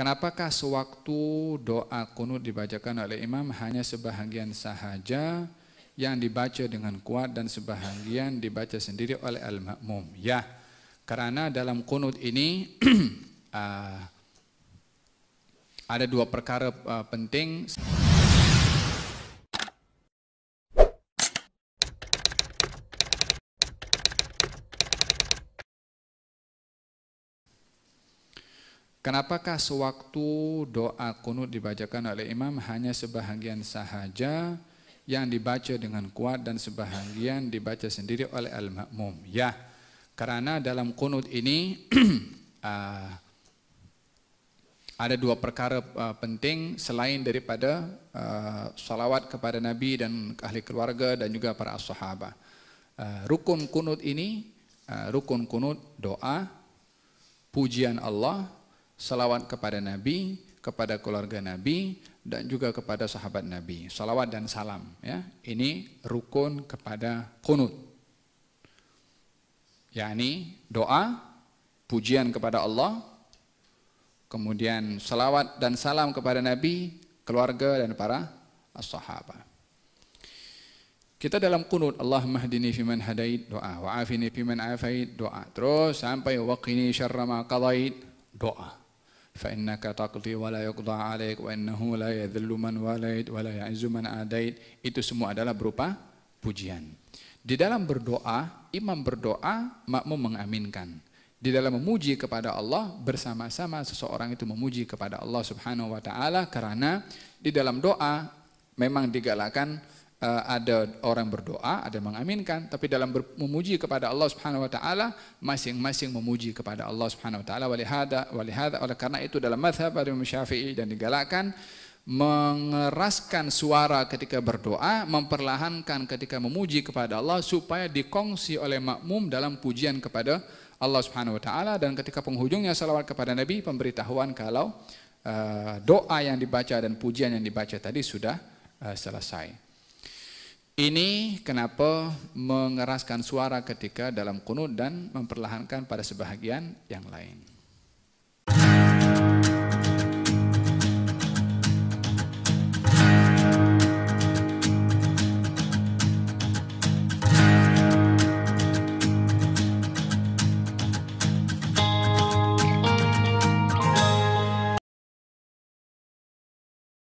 Kenapakah sewaktu doa kunut dibacakan oleh imam hanya sebahagian sahaja yang dibaca dengan kuat dan sebahagian dibaca sendiri oleh al-makmum? Ya, karena dalam kunut ini ah, ada dua perkara ah, penting. Kenapakah sewaktu doa kunut dibacakan oleh imam hanya sebahagian sahaja yang dibaca dengan kuat dan sebahagian dibaca sendiri oleh al-makmum? Ya, karena dalam kunut ini ah, ada dua perkara ah, penting selain daripada ah, salawat kepada Nabi dan ahli keluarga dan juga para sahabat. rukun kunut ini, rukun kunut doa, pujian Allah, Salawat kepada Nabi, kepada keluarga Nabi, dan juga kepada sahabat Nabi. Salawat dan salam. ya Ini rukun kepada kunut. yakni doa, pujian kepada Allah, kemudian salawat dan salam kepada Nabi, keluarga dan para as-sahabat. Kita dalam kunut Allah mahdini fiman hadait doa wa afini fiman afait doa terus sampai waqini syarra ma qadait doa. فإنك تقضي ولا يقضى عليك wa innahu la yadhillu man walait wa la ya'izzu itu semua adalah berupa pujian di dalam berdoa imam berdoa makmum mengaminkan di dalam memuji kepada Allah bersama-sama seseorang itu memuji kepada Allah Subhanahu wa taala karena di dalam doa memang digalakkan Eh, ada orang berdoa, ada mengaminkan, tapi dalam memuji kepada Allah Subhanahu wa taala masing-masing memuji kepada Allah Subhanahu wa taala walihada walihada oleh karena itu dalam mazhab Imam Syafi'i dan digalakkan mengeraskan suara ketika berdoa, memperlahankan ketika memuji kepada Allah supaya dikongsi oleh makmum dalam pujian kepada Allah Subhanahu wa taala dan ketika penghujungnya salawat kepada Nabi pemberitahuan kalau uh, doa yang dibaca dan pujian yang dibaca tadi sudah uh, selesai. Ini kenapa mengeraskan suara ketika dalam kunut dan memperlahankan pada sebahagian yang lain.